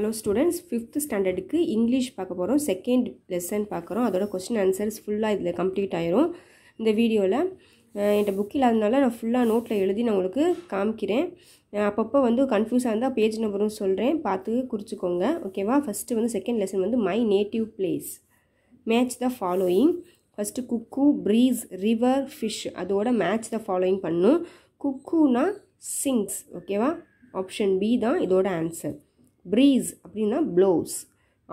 Hello students fifth ஸ்டாண்டர்டுக்கு English பார்க்க போகிறோம் செகண்ட் லெசன் பார்க்குறோம் அதோட கொஸ்டின் ஆன்சர்ஸ் ஃபுல்லாக இதில் கம்ப்ளீட் ஆயிரும் இந்த வீடியோவில் என்கிட்ட புக் இல்லாததுனால நான் ஃபுல்லாக நோட்டில் எழுதி நான் உங்களுக்கு காமிக்கிறேன் அப்பப்போ வந்து கன்ஃபியூஸாக இருந்தால் பேஜ் நம்பரும் சொல்கிறேன் பார்த்து குறிச்சிக்கோங்க ஓகேவா ஃபஸ்ட்டு வந்து செகண்ட் லெசன் வந்து my native place match the following first cuckoo breeze river fish அதோட மேட்ச் த ஃபாலோயிங் பண்ணும் குக்குனா சிங்ஸ் ஓகேவா ஆப்ஷன் பி தான் இதோட ஆன்சர் ப்ரீஸ் அப்படின்னா blows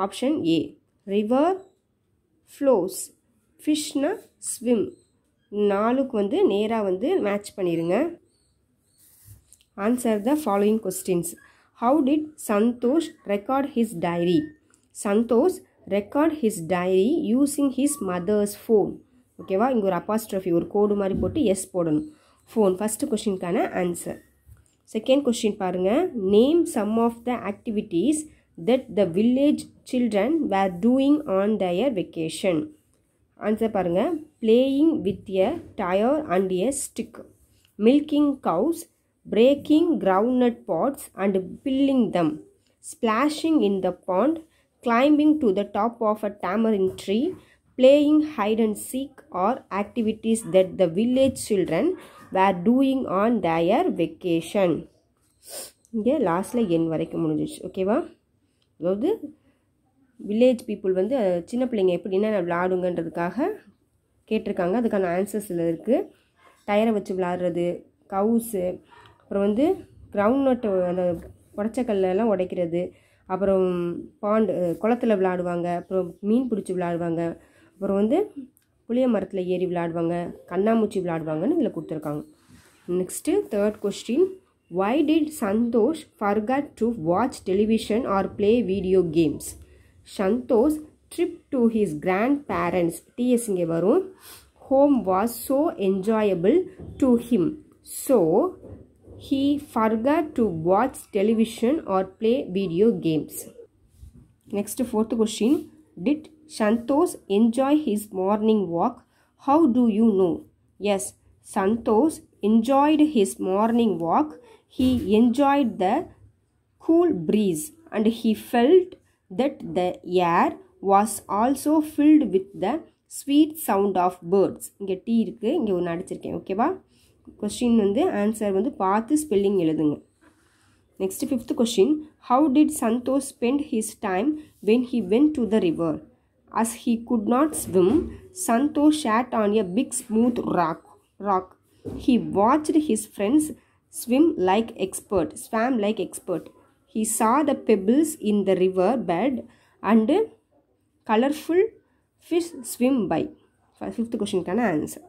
option A river flows ஃபிஷ்னா ஸ்விம் நாலுக்கு வந்து நேராக வந்து மேட்ச் பண்ணிடுங்க answer the following questions how did Santhosh record his diary Santhosh record his diary using his mother's phone ஓகேவா இங்கே ஒரு அப்பாஸ்ட்ரஃபி ஒரு கோடு மாதிரி போட்டு எஸ் போடணும் ஃபோன் ஃபஸ்ட்டு கொஷினுக்கான answer Second question paarenga. Name some of the activities that the village children were doing on their vacation. Answer paarenga. Playing with a tire and a stick. Milking cows. Breaking groundnut pods and filling them. Splashing in the pond. Climbing to the top of a tamarind tree. Playing hide and seek are activities that the village children were doing on their vacation இங்கே லாஸ்ட்டில் என் வரைக்கும் முடிஞ்சிச்சு ஓகேவா அதாவது village people வந்து சின்ன பிள்ளைங்க எப்படி என்ன விளாடுங்கன்றதுக்காக கேட்டிருக்காங்க அதுக்கான ஆன்சர்ஸ் இதில் இருக்குது டயரை வச்சு விளாடுறது கவுஸு அப்புறம் வந்து கிரவுண்ட் நட்டு அந்த கல்லெல்லாம் உடைக்கிறது அப்புறம் பாண்டு குளத்தில் விளாடுவாங்க அப்புறம் மீன் பிடிச்சி விளாடுவாங்க அப்புறம் வந்து புளிய மரத்தில் ஏறி விளையாடுவாங்க கண்ணாமூச்சி விளையாடுவாங்கன்னு இதில் கொடுத்துருக்காங்க next third question why did Santhosh forgot to watch television or play video games Santhosh trip to his grandparents டிஎஸ் இங்கே வரும் home was so enjoyable to him so he forgot to watch television or play video games next fourth question did Santos enjoyed his morning walk. How do you know? Yes, Santos enjoyed his morning walk. He enjoyed the cool breeze and he felt that the air was also filled with the sweet sound of birds. Okay, question and the answer on the path spelling next fifth question how did santos spend his time when he went to the river as he could not swim, Santo sat on a big smooth rock. rock. He watched his friends swim like expert, swam like expert. He saw the pebbles in the river bed and colorful fish swim by. Fifth question can answer.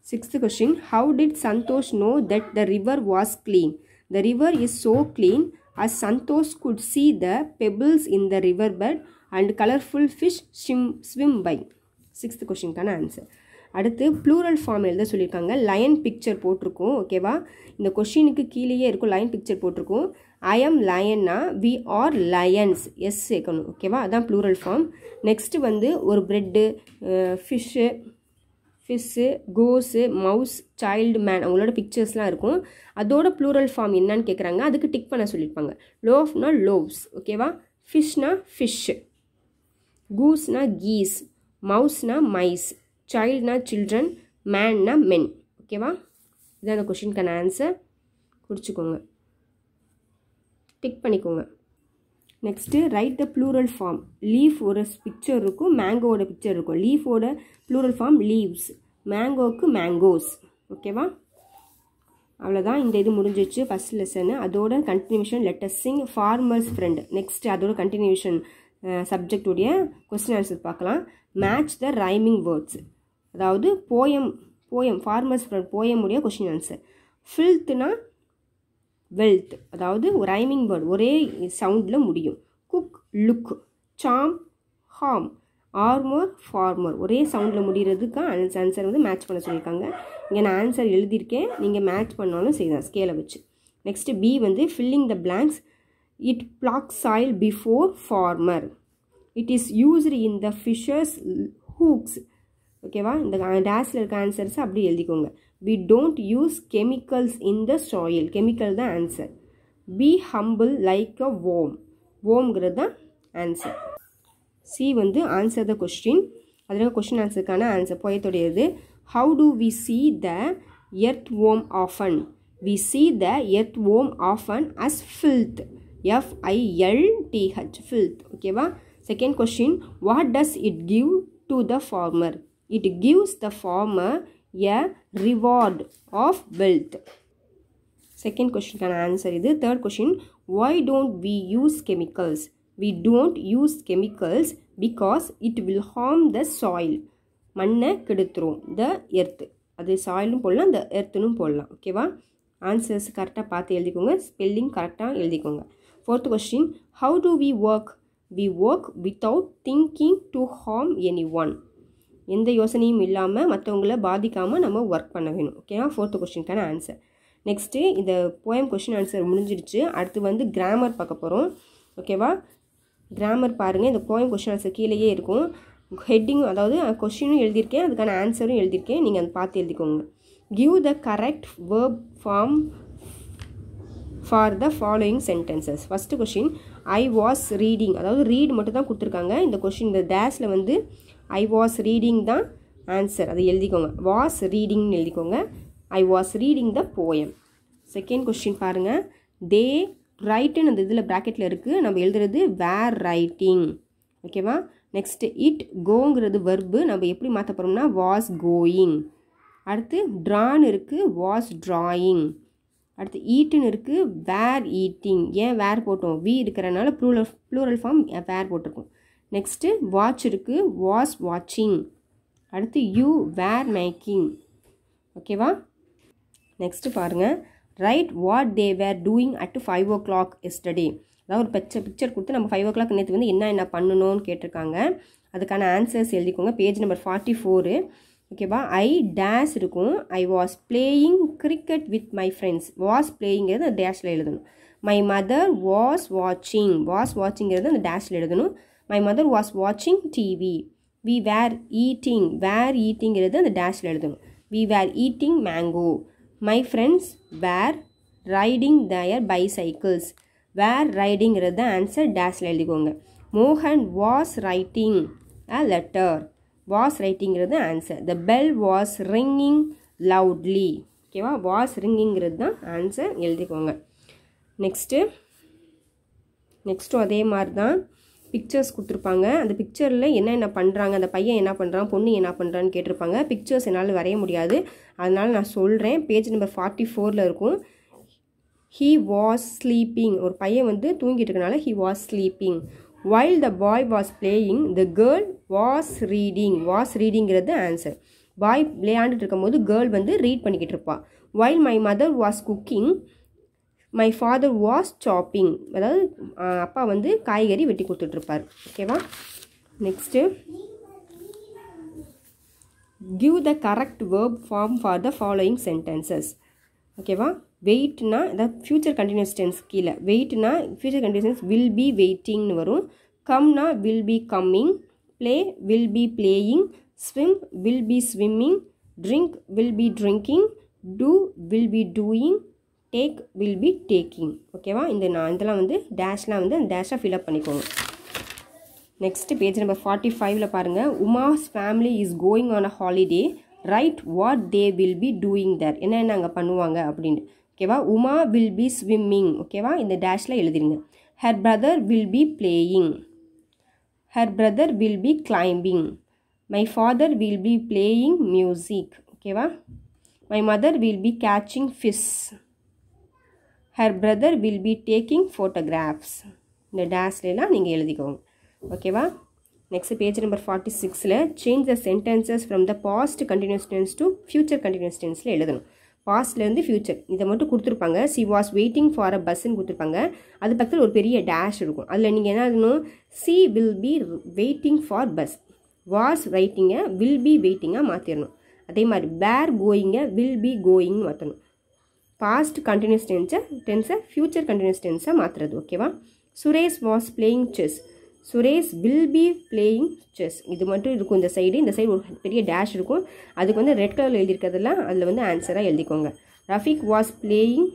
Sixth question How did Santosh know that the river was clean? The river is so clean as Santosh could see the pebbles in the riverbed and colourful fish swim swim by sixth கொஷின்க்கான answer அடுத்து plural form எழுத சொல்லியிருக்காங்க line picture போட்டிருக்கோம் ஓகேவா இந்த கொஷினுக்கு கீழேயே இருக்கும் லயன் பிக்சர் போட்டிருக்கோம் ஐ எம் லயன்னா வி ஆர் லயன்ஸ் எஸ் சேர்க்கணும் ஓகேவா அதுதான் ப்ளூரல் ஃபார்ம் நெக்ஸ்ட்டு வந்து ஒரு bread fish fish goose mouse child man அவங்களோட பிக்சர்ஸ்லாம் இருக்கும் அதோட ப்ளூரல் ஃபார்ம் என்னன்னு கேட்குறாங்க அதுக்கு டிக் பண்ண சொல்லியிருப்பாங்க லோஃப்னா லோவ்ஸ் ஓகேவா ஃபிஷ்னா ஃபிஷ்ஷு கூஸ்னா கீஸ் மவுஸ்னா மைஸ் சைல்ட்னா சில்ட்ரன் மேன்னா மென் ஓகேவா இதான் அந்த கொஷின்கான ஆன்சர் குடிச்சுக்கோங்க டிக் பண்ணிக்கோங்க next write the plural form leaf ஒரு பிக்சர் இருக்கும் மேங்கோவோட பிக்சர் இருக்கும் லீஃபோட ப்ளூரல் ஃபார்ம் லீவ்ஸ் மேங்கோவுக்கு மேங்கோஸ் ஓகேவா அவ்வளோதான் இந்த இது முடிஞ்சிச்சு ஃபஸ்ட் லெசனு அதோட continuation let's sing farmer's friend next அதோட கண்டினியூஷன் சப்ஜெக்டுடைய கொஸ்டின் ஆன்சர் பார்க்கலாம் மேட்ச் த ரைமிங் வேர்ட்ஸ் அதாவது போயம் போயம் ஃபார்மர்ஸ் போயமுடைய கொஸ்டின் ஆன்சர் ஃபில்த்னா வெல்த் அதாவது ரைமிங் வேர்ட் ஒரே சவுண்டில் முடியும் cook look Sam ham armour farmer ஒரே சவுண்டில் முடிகிறதுக்கு ஆன்சர் வந்து மேட்ச் பண்ண சொல்லியிருக்காங்க இங்கே நான் ஆன்சர் எழுதியிருக்கேன் நீங்கள் மேட்ச் பண்ணாலும் செய்யலாம் ஸ்கேலை வச்சு நெக்ஸ்ட்டு பி வந்து filling the blanks It plucks soil before farmer. It is used in the fishes hooks. Okay, wow. answer. the dash answers We don't use chemicals in the soil. Chemical the answer. Be humble like a worm. Worm is the answer. C answer the question. Adhra question answer kana answer. How do we see the earthworm often? We see the earthworm often as filth. F I L T H filth ஓகேவா second question what does it give to the farmer it gives the farmer a reward of wealth second கொஷினுக்கான answer இது third question why don't we use chemicals we don't use chemicals because it will harm the soil மண்ணை கெடுத்துரும் த earth அது சாயிலும் போடலாம் த எர்த்துன்னு போடலாம் ஓகேவா answers கரெக்டாக பார்த்து எழுதிக்கோங்க ஸ்பெல்லிங் கரெக்டாக எழுதிக்கோங்க question how do we work work? Work without thinking to harm anyone எந்த யோசனையும் இல்லாமல் மற்றவங்கள பாதிக்காமல் நம்ம ஒர்க் பண்ண வேணும் ஓகேவா ஃபோர்த்து கொஸ்டின்கான ஆன்சர் நெக்ஸ்ட்டு இந்த போயம் கொஸ்டின் ஆன்சர் முடிஞ்சிடுச்சு அடுத்து வந்து கிராமர் பார்க்க போகிறோம் ஓகேவா கிராமர் பாருங்கள் இந்த போயம் கொஸ்டின் ஆன்சர் கீழேயே இருக்கும் ஹெட்டிங் அதாவது கொஷினும் எழுதியிருக்கேன் அதுக்கான ஆன்சரும் எழுதியிருக்கேன் நீங்கள் அதை பார்த்து எழுதிக்கோங்க give the correct verb form for the following sentences first question I was reading அதாவது ரீட் மட்டும் தான் கொடுத்துருக்காங்க இந்த கொஷின் இந்த டேஸில் வந்து ஐ வாஸ் ரீடிங் தான் ஆன்சர் அதை எழுதிக்கோங்க வாஸ் ரீடிங்னு எழுதிக்கோங்க I was reading the poem second question பாருங்கள் தே ரைட்டுன்னு அந்த இதில் ப்ராக்கெட்டில் இருக்குது நம்ம எழுதுறது வேர் ரைட்டிங் ஓகேவா நெக்ஸ்ட்டு இட் கோங்கிறது வெர்பு நம்ம எப்படி மாற்ற போகிறோம்னா வாஸ் கோயிங் அடுத்து ட்ரான் இருக்குது வாஸ் ட்ராயிங் அடுத்து ஈட்டுன்னு இருக்குது வேர் ஈட்டிங் ஏன் வேர் போட்டோம் வி இருக்கிறனால ப்ளூரல் ப்ளூரல் ஃபார்ம் வேர் போட்டிருக்கோம் நெக்ஸ்ட்டு வாட்ச் இருக்குது வாஸ் வாட்சிங் அடுத்து யூ வேர் மேக்கிங் ஓகேவா நெக்ஸ்ட்டு பாருங்கள் write what they were doing at five o'clock yesterday அதாவது ஒரு பிக்சர் பிக்சர் கொடுத்து நம்ம ஃபைவ் ஓ கிளாக் நேற்று வந்து என்ன என்ன பண்ணணும்னு கேட்டிருக்காங்க அதுக்கான ஆன்சர்ஸ் எழுதிக்கோங்க பேஜ் நம்பர் ஃபார்ட்டி ஃபோரு ஓகேவா ஐ டேஷ் இருக்கும் I was playing cricket with my friends was பிளேயிங்கிறது அந்த டேஷில் எழுதணும் மை மதர் வாஸ் வாட்சிங் வாஸ் வாட்சிங்கிறது அந்த டேஷில் எழுதணும் மை மதர் வாஸ் வாட்சிங் TV we were eating were ஈட்டிங்கிறது அந்த டேஷில் எழுதணும் we were eating mango my friends were riding their bicycles were ரைடிங்கிறது ஆன்சர் டேஷில் எழுதிக்கோங்க மோகன் was writing a letter was ரைட்டிங்கிறது answer the bell was ringing loudly ஓகேவா வாஸ் ரிங்கிங்கிறது தான் ஆன்சர் எழுதிக்கோங்க நெக்ஸ்ட்டு நெக்ஸ்ட்டும் அதே மாதிரி தான் பிக்சர்ஸ் கொடுத்துருப்பாங்க அந்த பிக்சரில் என்னென்ன பண்ணுறாங்க அந்த பையன் என்ன பண்ணுறான் பொண்ணு என்ன பண்ணுறான்னு கேட்டிருப்பாங்க பிக்சர்ஸ் என்னால் வரைய முடியாது அதனால் நான் சொல்கிறேன் பேஜ் நம்பர் ஃபார்ட்டி ஃபோரில் இருக்கும் ஹீ வாஸ் ஸ்லீப்பிங் ஒரு பையன் வந்து தூங்கிட்டு இருக்கனால he was sleeping while the boy was playing the girl was reading was ரீடிங்கிறது ஆன்சர் பாய் விளையாண்டுட்டு இருக்கும்போது கேர்ள் வந்து ரீட் பண்ணிக்கிட்டு இருப்பாள் while my mother was cooking my father was chopping அதாவது அப்பா வந்து காய்கறி வெட்டி கொடுத்துட்ருப்பார் ஓகேவா next give the correct verb form for the following sentences ஓகேவா வெயிட்னா அதாவது ஃபியூச்சர் கண்டினியூஸ் டென்ஸ் கீழே வெயிட்னா ஃபியூச்சர் கண்டினியூஸ் வில் பி வெயிட்டிங்னு வரும் கம்னா will be coming play will be playing swim will be swimming drink will be drinking do will be doing take will be taking ஓகேவா இந்த நான் இதெல்லாம் வந்து டேஷ்லாம் வந்து அந்த டேஷாக ஃபில்அப் பண்ணிக்கோங்க நெக்ஸ்ட்டு பேஜ் நம்பர் ஃபார்ட்டி ஃபைவ்ல பாருங்கள் Uma's family is going on a holiday write what they will be doing there என்னென்ன அங்கே பண்ணுவாங்க அப்படின்ட்டு ஓகேவா உமா வில் பி ஸ்விம்மிங் ஓகேவா இந்த டேஷில் எழுதிருங்க her brother will be playing her brother will be climbing my father will be playing music ஓகேவா my mother will be catching fish her brother will be taking photographs இந்த டேஸ்லாம் நீங்கள் எழுதிக்கோங்க ஓகேவா நெக்ஸ்ட் பேஜ் நம்பர் ஃபார்ட்டி சிக்ஸில் change the sentences from the past continuous tense to future continuous டென்ஸில் எழுதணும் பாஸ்ட்லேருந்து ஃப்யூச்சர் இதை மட்டும் கொடுத்துருப்பாங்க she was waiting for a பஸ்ன்னு கொடுத்துருப்பாங்க அது பக்கத்தில் ஒரு பெரிய டேஷ் இருக்கும் அதில் நீங்கள் என்ன ஆகணும் she will be waiting for bus was ரைட்டிங்கை வில் பி வெயிட்டிங்காக மாற்றிடணும் அதே மாதிரி பேர் கோயிங்கை வில் பி கோயிங்னு மாற்றணும் பாஸ்ட் கண்டினியூஸ் டென்ஸை டென்ஸை ஃப்யூச்சர் கண்டினியூஸ் டென்ஸை மாற்றுறது ஓகேவா Suresh was playing chess Suresh will be playing chess இது மட்டும் இருக்கும் இந்த சைடு இந்த சைடு ஒரு பெரிய டேஷ் இருக்கும் அதுக்கு வந்து ரெட் கலரில் எழுதியிருக்கிறதெல்லாம் அதில் வந்து ஆன்சராக எழுதிக்கோங்க Rafiq was playing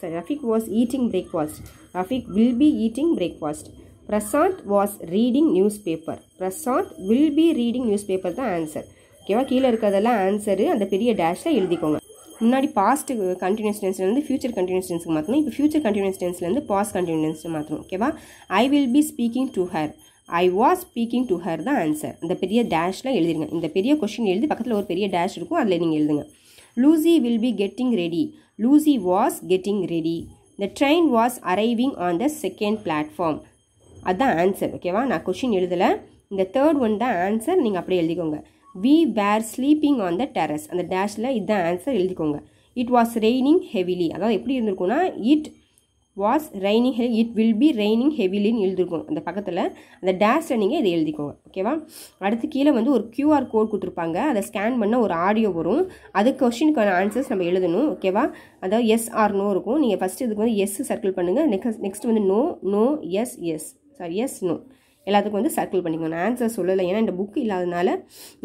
sorry Rafiq was eating breakfast Rafiq will be eating breakfast Prashanth was reading newspaper Prashanth will be reading newspaper தான் ஆன்சர் ஓகேவா கீழே இருக்கிறதெல்லாம் ஆன்சரு அந்த பெரிய டேஷில் எழுதிக்கோங்க முன்னாடி பாஸ்ட் கண்டினியூஸ் டென்ஸ்லேருந்து ஃபியூச்சர் கண்டினியூஸ் டென்ஸ்க்கு மாற்றணும் இப்போ ஃபியூச்சர் கண்டினியூஸ் டென்ஸ்லேருந்து பாஸ்ட் கண்டினியூஸ் மாற்றணும் ஓகேவா I will be speaking to her I was speaking to her தான் ஆன்சர் இந்த பெரிய டேஷில் எழுதிருங்க இந்த பெரிய கொஷின் எழுதி பக்கத்தில் ஒரு பெரிய டேஷ் இருக்கும் அதில் நீங்கள் எழுதுங்க Lucy will be getting ready Lucy was getting ready the train was arriving on the second platform அதுதான் ஆன்சர் ஓகேவா நான் கொஷின் எழுதலை இந்த தேர்ட் ஒன் தான் ஆன்சர் நீங்கள் அப்படியே எழுதிக்கோங்க we were sleeping on the terrace அந்த டேஷில் இதுதான் ஆன்சர் எழுதிக்கோங்க இட் வாஸ் ரெய்னிங் ஹெவிலி அதாவது எப்படி இருந்திருக்கும்னா it was raining heavily it will be raining ஹெவிலின்னு எழுதிருக்கும் அந்த பக்கத்தில் அந்த டேஷில் நீங்கள் இதை எழுதிக்கோங்க ஓகேவா அடுத்து கீழே வந்து ஒரு கியூஆர் கோட் கொடுத்துருப்பாங்க அதை ஸ்கேன் பண்ண ஒரு ஆடியோ வரும் அது கொஷினுக்கான ஆன்சர்ஸ் நம்ம எழுதணும் ஓகேவா அதாவது எஸ் ஆர் நோ இருக்கும் நீங்கள் ஃபஸ்ட்டு இதுக்கு வந்து எஸ் சர்க்கிள் பண்ணுங்கள் நெக்ஸ்ட் நெக்ஸ்ட் வந்து no no yes yes sorry yes no எல்லாத்துக்கும் வந்து சர்க்கிள் பண்ணிக்கோங்க நான் ஆன்சர் சொல்லலை ஏன்னா இந்த புக் இல்லாதனால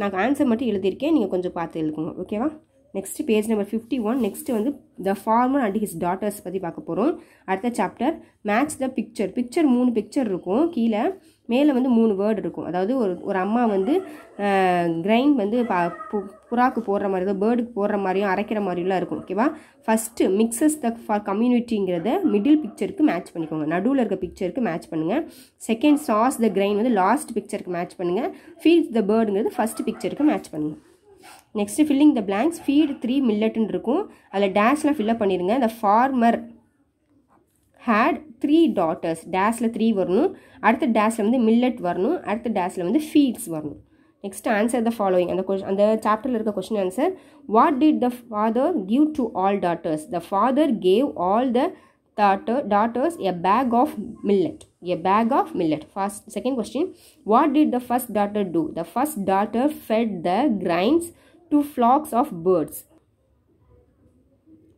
நான் ஆன்சர் மட்டும் எழுதியிருக்கேன் நீங்கள் கொஞ்சம் பார்த்து எழுதுங்க ஓகேவா next page number fifty one next வந்து the farmer and his daughters பற்றி பார்க்க போகிறோம் அடுத்த chapter match the picture picture மூணு பிக்சர் இருக்கும் கீழே மேலே வந்து மூணு வேர்டு இருக்கும் அதாவது ஒரு ஒரு அம்மா வந்து கிரைண்ட் வந்து பா புறாக்கு போடுற மாதிரி தான் பேர்டுக்கு போடுற மாதிரியும் அரைக்கிற மாதிரிலாம் இருக்கும் ஓகேவா ஃபஸ்ட்டு மிக்சஸ் த ஃபார் கம்யூனிட்டிங்கிறத மிடில் பிக்சருக்கு மேட்ச் பண்ணிக்கோங்க நடுவில் இருக்க பிக்சருக்கு மேட்ச் பண்ணுங்கள் செகண்ட் சாஸ் த கிரைன் வந்து லாஸ்ட் பிக்சருக்கு மேட்ச் பண்ணுங்கள் ஃபீல் த பேர்டுங்கிறது ஃபஸ்ட் பிக்சருக்கு மேட்ச் பண்ணுங்கள் next filling the blanks feed three மில்லட்டுன்னு இருக்கும் அதில் டேஷ்லாம் ஃபில்லப் பண்ணிடுங்க the farmer had three daughters டேஷில் த்ரீ வரணும் அடுத்த டேஷில் வந்து மில்லட் வரணும் அடுத்த டேஷில் வந்து ஃபீட்ஸ் வரணும் நெக்ஸ்ட் ஆன்சர் த ஃபாலோயிங் அந்த கொஷ் அந்த சாப்டரில் இருக்க question answer what did the father give to all daughters the father gave all the daughter daughters a bag of millet a bag of millet first second question what did the first daughter do the first daughter fed the grains Two flocks of birds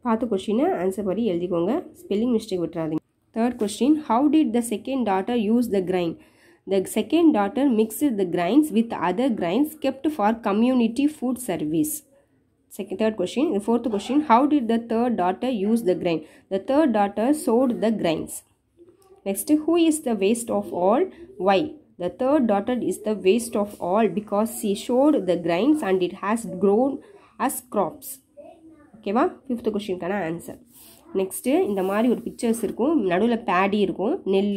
third question how did the second daughter use the grain? the second daughter mixes the grains with other grains kept for community food service second third question fourth question how did the third daughter use the grain? the third daughter sowed the grains. next who is the waste of all why The third dotted is the waste of all because she showed the grains and it has grown as crops. ஓகேவா fifth கொஷினுக்கான answer next இந்த மாதிரி ஒரு pictures இருக்கும் நடுவில் பேடி இருக்கும் நெல்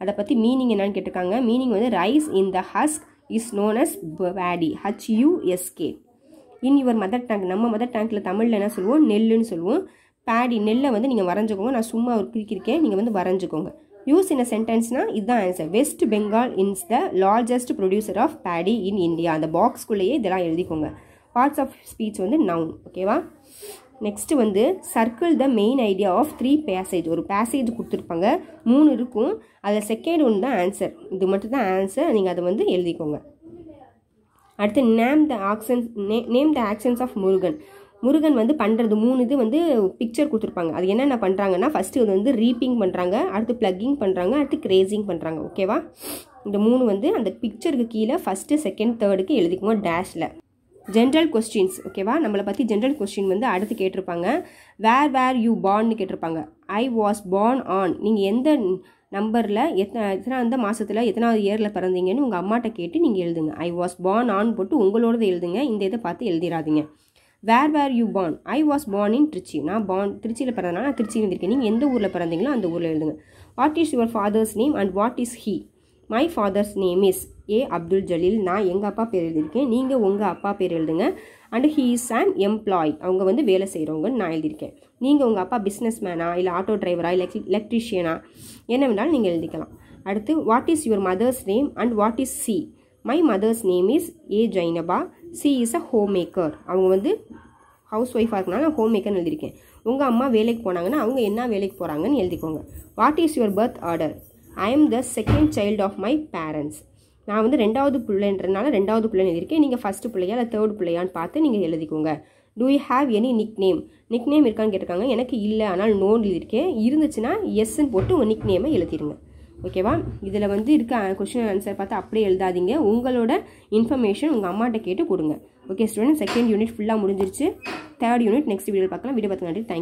அதை பற்றி மீனிங் என்னன்னு கேட்டிருக்காங்க மீனிங் வந்து rice in the husk is known as paddy H U S K in your mother tongue நம்ம மதர் டேங்க்கில் தமிழில் என்ன சொல்லுவோம் நெல்லுன்னு சொல்லுவோம் பேடி நெல்லை வந்து நீங்கள் வரைஞ்சிக்கோங்க நான் சும்மா ஒரு கிரிக்கிருக்கேன் நீங்கள் வந்து வரைஞ்சிக்கோங்க யூஸ் இன் அ சென்டென்ஸ்னால் இதுதான் answer West Bengal is the largest producer of paddy in India அந்த பாக்ஸ்குள்ளேயே இதெல்லாம் எழுதிக்கோங்க பார்ட்ஸ் ஆஃப் ஸ்பீச் வந்து நவுன் ஓகேவா நெக்ஸ்ட்டு வந்து circle the main idea of three passage ஒரு பேசேஜ் கொடுத்துருப்பாங்க மூணு இருக்கும் அதில் செகண்ட் ஒன்று தான் ஆன்சர் இது மட்டும் தான் ஆன்சர் நீங்கள் அதை வந்து எழுதிக்கோங்க அடுத்து நேம் த ஆக்ஷன்ஸ் நே name the actions of Murugan Murugan வந்து பண்ணுறது மூணு இது வந்து பிக்சர் கொடுத்துருப்பாங்க அது என்னென்ன பண்ணுறாங்கன்னா ஃபஸ்ட்டு இது வந்து ரீப்பிங் பண்ணுறாங்க அடுத்து ப்ளக்கிங் பண்ணுறாங்க அடுத்து கிரேசிங் பண்ணுறாங்க ஓகேவா இந்த மூணு வந்து அந்த பிக்சருக்கு கீழே ஃபஸ்ட்டு செகண்ட் தேர்டுக்கு எழுதிக்குங்க டேஷில் ஜென்ரல் கொஸ்டின்ஸ் ஓகேவா நம்மளை பற்றி ஜென்ரல் கொஸ்டின் வந்து அடுத்து கேட்டிருப்பாங்க வேர் வேர் யூ பார்ன்னு கேட்டிருப்பாங்க ஐ வாஸ் பார்ன் ஆன் நீங்கள் எந்த நம்பரில் எத்தனை எத்தனை அந்த மாதத்தில் எத்தனாவது இயரில் பிறந்தீங்கன்னு உங்கள் அம்மாட்ட கேட்டு நீங்கள் எழுதுங்க ஐ வாஸ் பார்ன் ஆன் போட்டு உங்களோடது எழுதுங்க இந்த இதை பார்த்து எழுதிடாதீங்க where where you born I was born in Trichy நான் பார்ன் திருச்சியில் பிறந்தனால நான் திருச்சியில் இருந்திருக்கேன் நீங்கள் எந்த ஊரில் பிறந்தீங்களோ அந்த ஊரில் எழுதுங்க what is your father's name and what is he my father's name is A Abdul Jaleel நான் எங்கள் அப்பா பேர் எழுதியிருக்கேன் நீங்கள் உங்கள் அப்பா பேர் எழுதுங்க and he is and employ அவங்க வந்து வேலை செய்கிறவங்கன்னு நான் எழுதியிருக்கேன் நீங்கள் உங்கள் அப்பா பிஸ்னஸ் மேனா இல்லை ஆட்டோ டிரைவரா இல்லை எலக்ட்ரிஷியனா என்ன வேணாலும் நீங்கள் எழுதிக்கலாம் அடுத்து what is your mother's name and what is she my mother's name is A Zainaba she is a home maker அவங்க வந்து ஹவுஸ் ஒய்ஃபாக இருக்கனால ஹோம் மேக்கர்னு எழுதியிருக்கேன் உங்கள் அம்மா வேலைக்கு போனாங்கன்னா அவங்க என்ன வேலைக்கு போகிறாங்கன்னு எழுதிக்கோங்க what is your birth order I am the second child of my parents நான் வந்து ரெண்டாவது பிள்ளைன்றனால ரெண்டாவது பிள்ளைன்னு எழுதியிருக்கேன் நீங்கள் ஃபஸ்ட்டு பிள்ளையா இல்லை தேர்ட் பிள்ளையான்னு பார்த்து நீங்கள் எழுதிக்கோங்க do you have any nickname nickname இருக்கான்னு கேட்டிருக்காங்க எனக்கு இல்லை ஆனால் நோன்னு எழுதியிருக்கேன் இருந்துச்சுன்னா எஸ்ன்னு போட்டு உங்கள் நிக் நேமை எழுதிடுங்க ஓகேவா இதில் வந்து இருக்க கொஷின் ஆன்சர் பார்த்து அப்படியே எழுதாதீங்க உங்களோட இன்ஃபர்மேஷன் உங்கள் அம்மாட்ட கேட்டு கொடுங்க ஓகே ஸ்டூடெண்ட் செகண்ட் யூனிட் ஃபுல்லாக முடிஞ்சிருச்சு தேர்ட் யூனிட் நெக்ஸ்ட் வீடியோ பார்க்கலாம் வீடியோ பார்த்து நன்றி தேங்க்யூ